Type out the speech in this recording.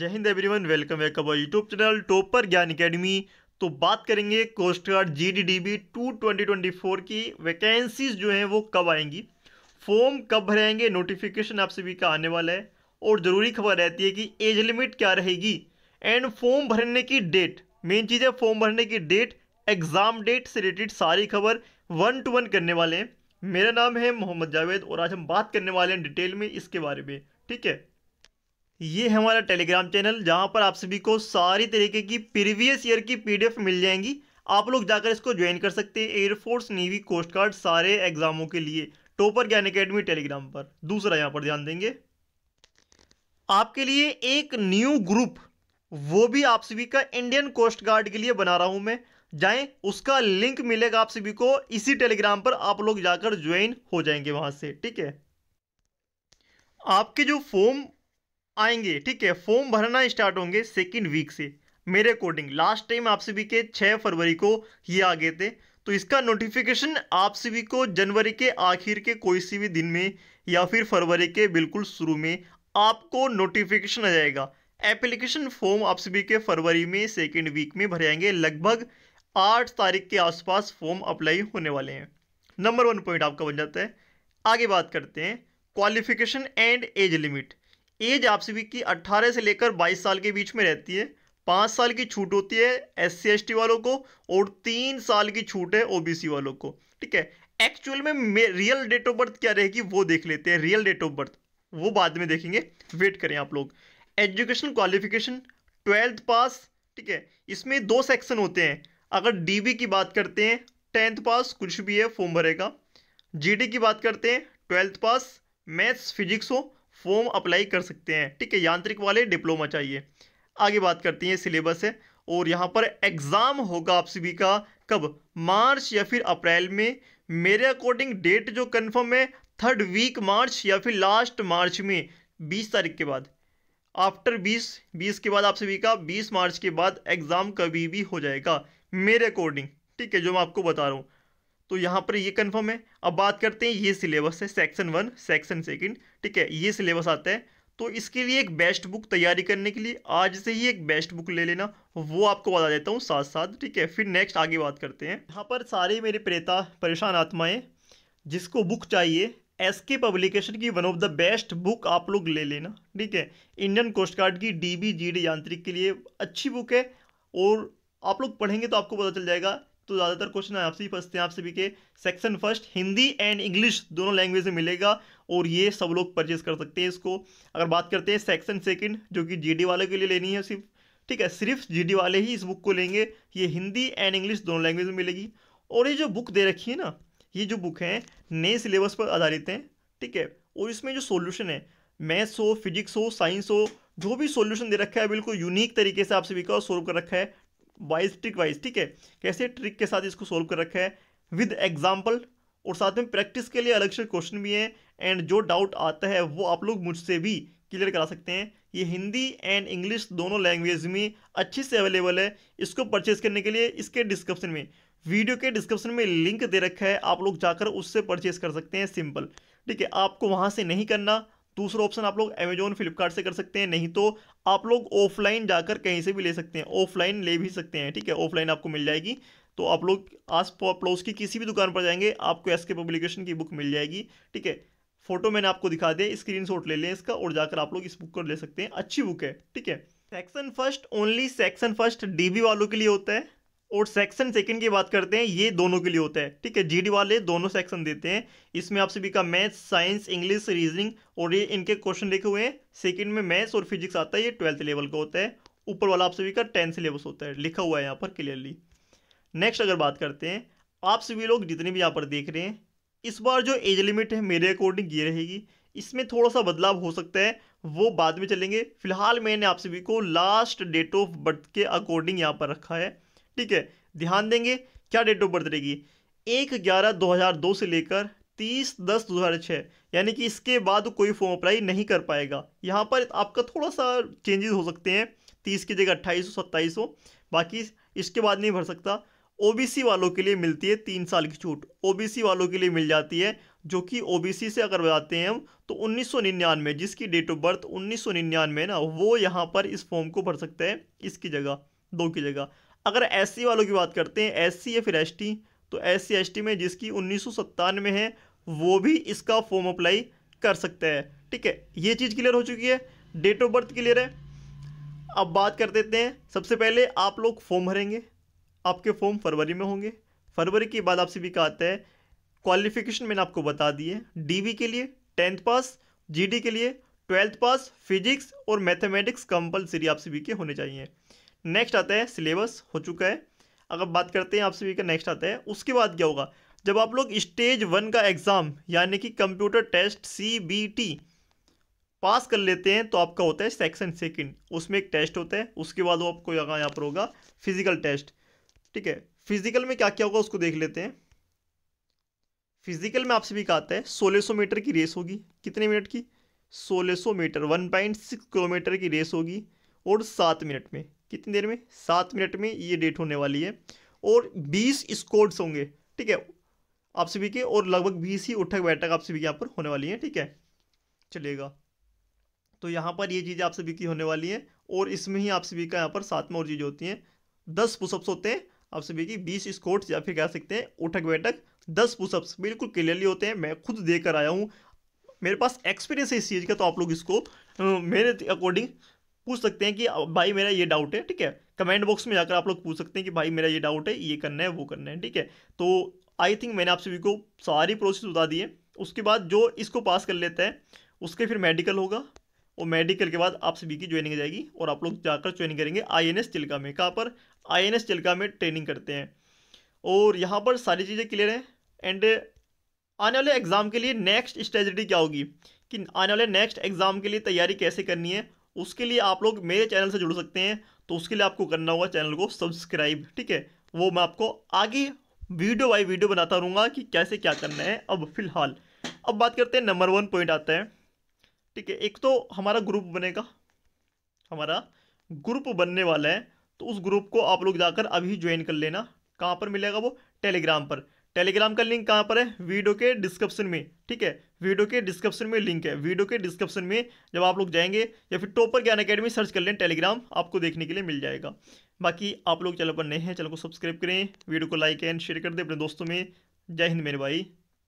जय हिंद everyone welcome back अब YouTube channel topper Gyan academy तो बात करेंगे coast guard G D D B two twenty twenty four की वैकेंसीज जो हैं वो कब आएंगी फॉर्म कब भरेंगे नोटिफिकेशन आप सभी का आने वाला है और ज़रूरी खबर रहती है कि एज लिमिट क्या रहेगी एंड फॉर्म भरने की डेट मेन चीज़ है फॉर्म भरने की डेट एग्ज़ाम डेट से रिलेटेड सारी खबर वन टू वन करने वाले हैं मेरा नाम है मोहम्मद जावेद और आज हम बात करने वाले हैं डिटेल में इसके बारे में ठीक है ये है हमारा टेलीग्राम चैनल जहाँ पर आप सभी को सारी तरीके की प्रीवियस ईयर की पीडीएफ मिल जाएंगी आप लोग जाकर इसको ज्वाइन कर सकते हैं एयरफोर्स नेवी कोस्ट गार्ड सारे एग्जामों के लिए टोपर ज्ञान अकेडमी टेलीग्राम पर दूसरा यहाँ पर ध्यान देंगे आपके लिए एक न्यू ग्रुप वो भी आप सभी का इंडियन कोस्ट गार्ड के लिए बना रहा हूं मैं जाए उसका लिंक मिलेगा आप सभी को इसी टेलीग्राम पर आप लोग जाकर ज्वाइन हो जाएंगे वहां से ठीक है आपके जो फॉर्म आएंगे ठीक है फॉर्म भरना स्टार्ट होंगे सेकेंड वीक से मेरे अकॉर्डिंग लास्ट टाइम आप सभी के छः फरवरी को ये आ गए थे तो इसका नोटिफिकेशन आप सभी को जनवरी के आखिर के कोई सी भी दिन में या फिर फरवरी के बिल्कुल शुरू में आपको नोटिफिकेशन आ जाएगा एप्लीकेशन फॉर्म आप सभी के फरवरी में सेकेंड वीक में भरे जाएंगे लगभग आठ तारीख के आसपास फॉर्म अप्लाई होने वाले हैं नंबर वन पॉइंट आपका बन जाता है आगे बात करते हैं qualification and age limit age आप सभी की 18 से लेकर 22 साल के बीच में रहती है पाँच साल की छूट होती है एस सी वालों को और तीन साल की छूट है ओबीसी वालों को ठीक है एक्चुअल में, रियल डेट ऑफ बर्थ क्या रहेगी वो देख लेते हैं रियल डेट ऑफ बर्थ वो बाद में देखेंगे वेट करें आप लोग एजुकेशन क्वालिफिकेशन ट्वेल्थ पास ठीक है इसमें दो सेक्शन होते हैं अगर बी की बात करते हैं टेंथ पास कुछ भी है फॉर्म भरेगा डी की बात करते हैं ट्वेल्थ पास मैथ्स फिजिक्स हो फॉर्म अप्लाई कर सकते हैं ठीक है यांत्रिक वाले डिप्लोमा चाहिए आगे बात करती हैं सिलेबस है और यहाँ पर एग्ज़ाम होगा आप सभी का कब मार्च या फिर अप्रैल में मेरे अकॉर्डिंग डेट जो कन्फर्म है थर्ड वीक मार्च या फिर लास्ट मार्च में बीस तारीख के बाद आफ्टर बीस बीस के बाद आप सभी का बीस मार्च के बाद एग्ज़ाम कभी भी हो जाएगा मेरे अकॉर्डिंग ठीक है जो मैं आपको बता रहा हूँ तो यहाँ पर ये कन्फर्म है अब बात करते हैं ये सिलेबस है सेक्शन वन सेक्शन सेकेंड ठीक है ये सिलेबस आता है तो इसके लिए एक बेस्ट बुक तैयारी करने के लिए आज से ही एक बेस्ट बुक ले लेना वो आपको बता देता हूँ साथ साथ ठीक है फिर नेक्स्ट आगे बात करते हैं यहाँ पर सारे मेरे प्रेता परेशान आत्माएं जिसको बुक चाहिए एस के पब्लिकेशन की one of the best book आप लोग ले लेना ठीक है इंडियन कोस्ट गार्ड की डी बी जी डी यांत्रिक के लिए अच्छी बुक है और आप लोग पढ़ेंगे तो आपको पता चल जाएगा तो ज़्यादातर क्वेश्चन आपसे ही फंसते हैं आप सभी के section first Hindi and English दोनों लैंग्वेज में मिलेगा और ये सब लोग परचेज कर सकते हैं इसको अगर बात करते हैं सेक्शन सेकंड जो कि जीडी वालों के लिए लेनी है सिर्फ ठीक है सिर्फ जीडी वाले ही इस बुक को लेंगे ये हिंदी एंड इंग्लिश दोनों लैंग्वेज में मिलेगी और ये जो बुक दे रखी है ना ये जो बुक है नए सिलेबस पर आधारित हैं ठीक है और इसमें जो सोल्यूशन है मैथ्स हो फिजिक्स हो साइंस हो जो भी सोल्यूशन दे रखा है बिल्कुल यूनिक तरीके से आप सभी का सोल्व कर रखा है वाइज ट्रिक वाइज ठीक है कैसे ट्रिक के साथ इसको सोल्व कर रखा है विद एग्जाम्पल और साथ में प्रैक्टिस के लिए अलग से क्वेश्चन भी हैं एंड जो डाउट आता है वो आप लोग मुझसे भी क्लियर करा सकते हैं ये हिंदी एंड इंग्लिश दोनों लैंग्वेज में अच्छे से अवेलेबल है इसको परचेज करने के लिए इसके डिस्क्रिप्शन में वीडियो के डिस्क्रिप्शन में लिंक दे रखा है आप लोग जाकर उससे परचेज कर सकते हैं सिंपल ठीक है आपको वहाँ से नहीं करना दूसरा ऑप्शन आप लोग अमेजोन फ्लिपकार्ट से कर सकते हैं नहीं तो आप लोग ऑफलाइन जाकर कहीं से भी ले सकते हैं ऑफलाइन ले भी सकते हैं ठीक है ऑफलाइन आपको मिल जाएगी तो आप लोग आस पड़ोस की किसी भी दुकान पर जाएंगे आपको एस के पब्लिकेशन की बुक मिल जाएगी ठीक है फोटो मैंने आपको दिखा दिया स्क्रीनशॉट ले लें इसका और जाकर आप लोग इस बुक को ले सकते हैं अच्छी बुक है ठीक है section first only section first DB वालों के लिए होता है और सेक्शन सेकंड की बात करते हैं ये दोनों के लिए होता है ठीक है जीडी वाले दोनों सेक्शन देते हैं इसमें आपसे भी का मैथ्स साइंस इंग्लिश रीजनिंग और ये इनके क्वेश्चन लिखे हुए हैं सेकंड में मैथ्स और फिजिक्स आता है ये ट्वेल्थ लेवल का होता है ऊपर वाला आप सभी का टेंथ सिलेबस होता है लिखा हुआ है यहाँ पर क्लियरली नेक्स्ट अगर बात करते हैं आप सभी लोग जितने भी यहाँ पर देख रहे हैं इस बार जो एज लिमिट है मेरे अकॉर्डिंग ये रहेगी इसमें थोड़ा सा बदलाव हो सकता है वो बाद में चलेंगे फिलहाल मैंने आप सभी को लास्ट डेट ऑफ बर्थ के अकॉर्डिंग यहाँ पर रखा है ठीक है ध्यान देंगे क्या डेट ऑफ बर्थ रहेगी एक ग्यारह दो हज़ार दो से लेकर तीस दस दो हज़ार छः यानी कि इसके बाद कोई फॉर्म अप्लाई नहीं कर पाएगा यहाँ पर आपका थोड़ा सा चेंजेस हो सकते हैं तीस की जगह अट्ठाईस हो सत्ताईस हो बाकी इसके बाद नहीं भर सकता ओबीसी वालों के लिए मिलती है तीन साल की छूट ओबीसी वालों के लिए मिल जाती है जो कि ओबीसी से अगर बताते हैं हम तो 1999 जिसकी डेट ऑफ बर्थ उन्नीस 1999 ना वो यहाँ पर इस फॉर्म को भर सकते हैं इसकी जगह दो की जगह अगर एस वालों की बात करते हैं एस या फिर एस तो एस सी में जिसकी उन्नीस में है वो भी इसका फॉर्म अप्लाई कर सकता है ठीक है ये चीज़ क्लियर हो चुकी है डेट ऑफ बर्थ क्लियर है अब बात कर देते हैं सबसे पहले आप लोग फॉर्म भरेंगे आपके फॉर्म फरवरी में होंगे फरवरी के बाद आपसे भी कहा आता है क्वालिफिकेशन मैंने आपको बता दी है डीवी के लिए टेंथ पास जीडी के लिए ट्वेल्थ पास फिजिक्स और मैथमेटिक्स कंपलसरी आपसे भी के होने चाहिए नेक्स्ट आता है सिलेबस हो चुका है अगर बात करते हैं आप सभी का नेक्स्ट आता है उसके बाद क्या होगा जब आप लोग स्टेज वन का एग्ज़ाम यानी कि कंप्यूटर टेस्ट सी पास कर लेते हैं तो आपका होता है सेक्शन सेकेंड उसमें एक टेस्ट होता है उसके बाद वो आपको यहाँ यहाँ पर होगा फिजिकल टेस्ट ठीक है फिजिकल में क्या क्या होगा उसको देख लेते हैं फिजिकल में आपसे भी कहा आता है 1600 मीटर की रेस होगी कितने मिनट की 1600 मीटर 1.6 किलोमीटर की रेस होगी और सात मिनट में कितनी देर में सात मिनट में ये डेट होने वाली है और बीस स्कोर्ड्स होंगे ठीक है आप सभी के और लगभग बीस ही उठक बैठक आप सभी के यहाँ पर होने वाली है ठीक है चलेगा तो यहाँ पर ये चीज़ें आप सभी की होने वाली हैं और इसमें ही आप सभी का यहाँ पर सात में और चीज़ होती हैं दस पुशअप्स होते हैं आप सभी की बीस स्कोर्ट्स या फिर कह सकते हैं उठक बैठक दस पुशअप्स बिल्कुल क्लियरली होते हैं मैं खुद देकर आया हूँ मेरे पास एक्सपीरियंस है इस चीज़ का तो आप लोग इसको मेरे अकॉर्डिंग पूछ सकते हैं कि भाई मेरा ये डाउट है ठीक है कमेंट बॉक्स में जाकर आप लोग पूछ सकते हैं कि भाई मेरा ये डाउट है ये करना है वो करना है ठीक है तो आई थिंक मैंने आप सभी को सारी प्रोसेस बता दी है उसके बाद जो इसको पास कर लेता है उसके फिर मेडिकल होगा और मेडिकल के बाद आप सभी की ज्वाइनिंग जाएगी और आप लोग जाकर ज्वाइनिंग करेंगे आई एन एस चिल्का में कहाँ पर आई एन एस चिल्का में ट्रेनिंग करते हैं और यहाँ पर सारी चीज़ें क्लियर हैं एंड आने वाले एग्ज़ाम के लिए नेक्स्ट स्ट्रेटजी क्या होगी कि आने वाले नेक्स्ट एग्ज़ाम के लिए तैयारी कैसे करनी है उसके लिए आप लोग मेरे चैनल से जुड़ सकते हैं तो उसके लिए आपको करना होगा चैनल को सब्सक्राइब ठीक है वो मैं आपको आगे वीडियो बाई वीडियो बनाता रहूँगा कि कैसे क्या करना है अब फिलहाल अब बात करते हैं नंबर वन पॉइंट आता है ठीक है एक तो हमारा ग्रुप बनेगा हमारा ग्रुप बनने वाला है तो उस ग्रुप को आप लोग जाकर अभी ज्वाइन कर लेना कहाँ पर मिलेगा वो टेलीग्राम पर टेलीग्राम का लिंक कहाँ पर है वीडियो के डिस्क्रिप्शन में ठीक है वीडियो के डिस्क्रिप्शन में लिंक है वीडियो के डिस्क्रिप्शन में जब आप लोग जाएंगे या फिर टॉपर ज्ञान अकेडमी सर्च कर लें टेलीग्राम आपको देखने के लिए मिल जाएगा बाकी आप लोग चैनल पर नए हैं चैनल को सब्सक्राइब करें वीडियो को लाइक एंड शेयर कर दें अपने दोस्तों में जय हिंद मेरे भाई